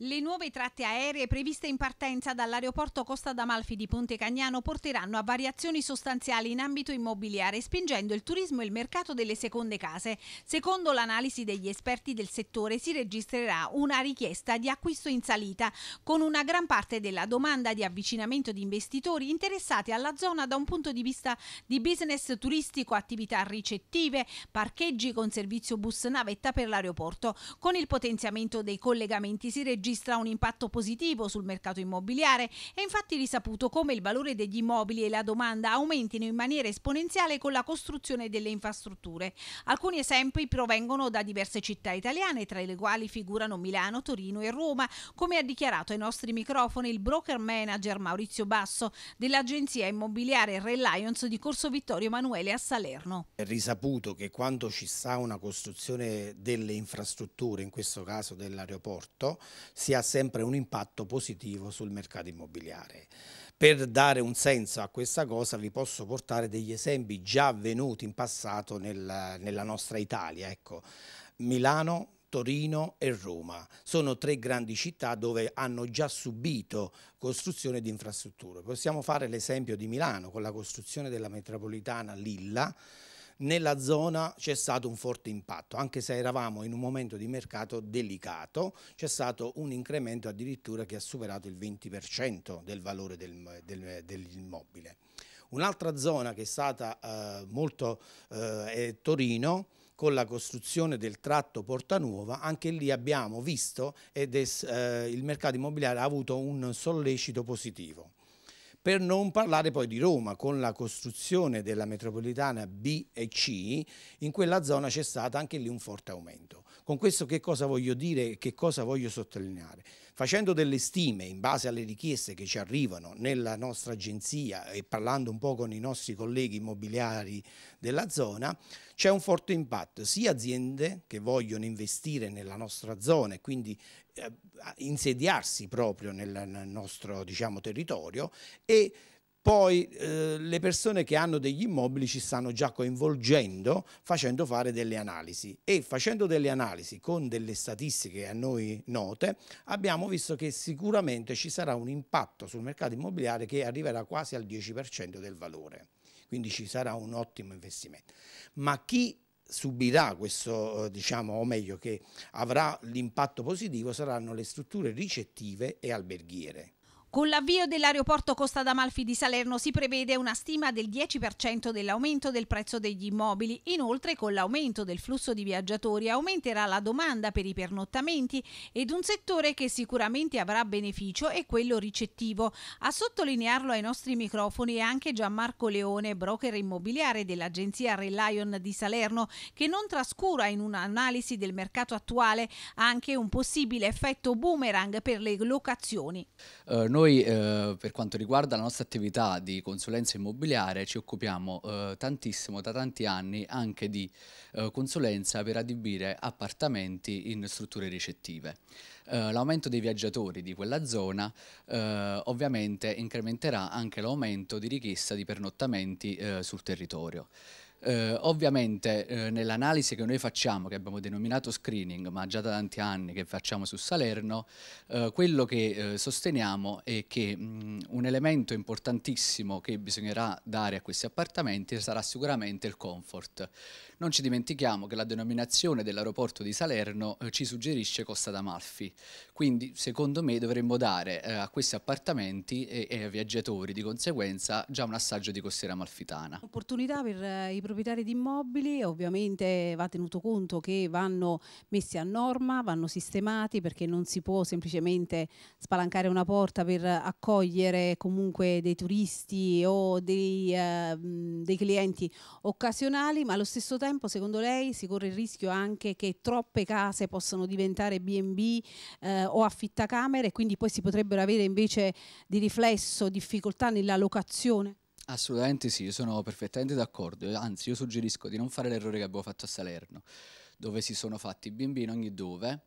Le nuove tratte aeree previste in partenza dall'aeroporto Costa d'Amalfi di Ponte Cagnano porteranno a variazioni sostanziali in ambito immobiliare, spingendo il turismo e il mercato delle seconde case. Secondo l'analisi degli esperti del settore si registrerà una richiesta di acquisto in salita, con una gran parte della domanda di avvicinamento di investitori interessati alla zona da un punto di vista di business turistico, attività ricettive, parcheggi con servizio bus navetta per l'aeroporto. Con il potenziamento dei collegamenti si registra registra un impatto positivo sul mercato immobiliare. È infatti risaputo come il valore degli immobili e la domanda aumentino in maniera esponenziale con la costruzione delle infrastrutture. Alcuni esempi provengono da diverse città italiane, tra le quali figurano Milano, Torino e Roma, come ha dichiarato ai nostri microfoni il broker manager Maurizio Basso dell'agenzia immobiliare Reliance di Corso Vittorio Emanuele a Salerno. È risaputo che quando ci sta una costruzione delle infrastrutture, in questo caso dell'aeroporto, si ha sempre un impatto positivo sul mercato immobiliare. Per dare un senso a questa cosa vi posso portare degli esempi già avvenuti in passato nel, nella nostra Italia. Ecco, Milano, Torino e Roma. Sono tre grandi città dove hanno già subito costruzione di infrastrutture. Possiamo fare l'esempio di Milano con la costruzione della metropolitana Lilla, nella zona c'è stato un forte impatto, anche se eravamo in un momento di mercato delicato, c'è stato un incremento addirittura che ha superato il 20% del valore del, del, dell'immobile. Un'altra zona che è stata eh, molto eh, è Torino, con la costruzione del tratto Porta Nuova, anche lì abbiamo visto ed è, eh, il mercato immobiliare ha avuto un sollecito positivo. Per non parlare poi di Roma, con la costruzione della metropolitana B e C, in quella zona c'è stato anche lì un forte aumento. Con questo che cosa voglio dire e che cosa voglio sottolineare? Facendo delle stime in base alle richieste che ci arrivano nella nostra agenzia e parlando un po' con i nostri colleghi immobiliari della zona, c'è un forte impatto sia aziende che vogliono investire nella nostra zona e quindi eh, insediarsi proprio nel nostro diciamo, territorio e poi eh, le persone che hanno degli immobili ci stanno già coinvolgendo facendo fare delle analisi e facendo delle analisi con delle statistiche a noi note abbiamo visto che sicuramente ci sarà un impatto sul mercato immobiliare che arriverà quasi al 10% del valore quindi ci sarà un ottimo investimento ma chi subirà questo eh, diciamo o meglio che avrà l'impatto positivo saranno le strutture ricettive e alberghiere con l'avvio dell'aeroporto Costa d'Amalfi di Salerno si prevede una stima del 10% dell'aumento del prezzo degli immobili. Inoltre, con l'aumento del flusso di viaggiatori aumenterà la domanda per i pernottamenti ed un settore che sicuramente avrà beneficio è quello ricettivo. A sottolinearlo ai nostri microfoni è anche Gianmarco Leone, broker immobiliare dell'agenzia Relion di Salerno, che non trascura in un'analisi del mercato attuale anche un possibile effetto boomerang per le locazioni. Uh, noi eh, per quanto riguarda la nostra attività di consulenza immobiliare ci occupiamo eh, tantissimo da tanti anni anche di eh, consulenza per adibire appartamenti in strutture ricettive. Eh, l'aumento dei viaggiatori di quella zona eh, ovviamente incrementerà anche l'aumento di richiesta di pernottamenti eh, sul territorio. Eh, ovviamente eh, nell'analisi che noi facciamo, che abbiamo denominato screening, ma già da tanti anni che facciamo su Salerno, eh, quello che eh, sosteniamo è che mh, mm, un elemento importantissimo che bisognerà dare a questi appartamenti sarà sicuramente il comfort. Non ci dimentichiamo che la denominazione dell'aeroporto di Salerno eh, ci suggerisce Costa d'Amalfi, quindi secondo me dovremmo dare eh, a questi appartamenti e, e ai viaggiatori di conseguenza già un assaggio di costiera amalfitana. Opportunità per i proprietari di immobili, ovviamente va tenuto conto che vanno messi a norma, vanno sistemati perché non si può semplicemente spalancare una porta per accogliere comunque dei turisti o dei, eh, dei clienti occasionali, ma allo stesso tempo secondo lei si corre il rischio anche che troppe case possano diventare B&B eh, o affittacamere e quindi poi si potrebbero avere invece di riflesso difficoltà nella locazione? Assolutamente sì, io sono perfettamente d'accordo, anzi io suggerisco di non fare l'errore che abbiamo fatto a Salerno, dove si sono fatti i bimbi in ogni dove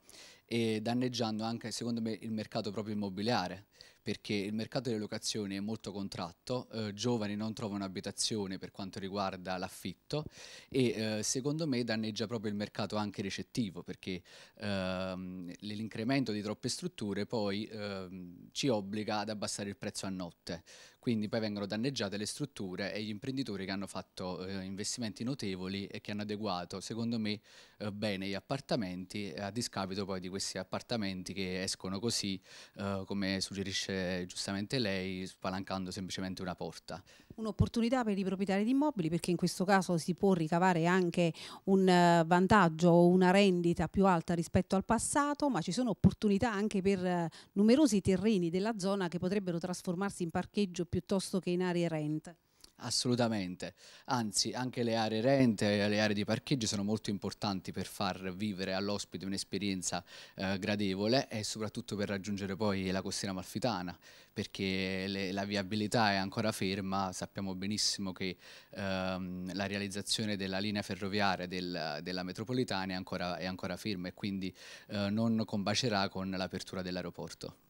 e danneggiando anche secondo me il mercato proprio immobiliare, perché il mercato delle locazioni è molto contratto, eh, giovani non trovano abitazione per quanto riguarda l'affitto e eh, secondo me danneggia proprio il mercato anche recettivo perché ehm, l'incremento di troppe strutture poi ehm, ci obbliga ad abbassare il prezzo a notte, quindi poi vengono danneggiate le strutture e gli imprenditori che hanno fatto eh, investimenti notevoli e che hanno adeguato secondo me eh, bene gli appartamenti eh, a discapito poi di questi appartamenti che escono così eh, come suggerito suggerisce giustamente lei, spalancando semplicemente una porta. Un'opportunità per i proprietari di immobili perché in questo caso si può ricavare anche un eh, vantaggio o una rendita più alta rispetto al passato, ma ci sono opportunità anche per eh, numerosi terreni della zona che potrebbero trasformarsi in parcheggio piuttosto che in aree rent. Assolutamente, anzi anche le aree rente, e le aree di parcheggio sono molto importanti per far vivere all'ospite un'esperienza eh, gradevole e soprattutto per raggiungere poi la costiera malfitana perché le, la viabilità è ancora ferma, sappiamo benissimo che ehm, la realizzazione della linea ferroviaria del, della metropolitana è ancora, è ancora, ferma e quindi eh, non combacerà con l'apertura dell'aeroporto.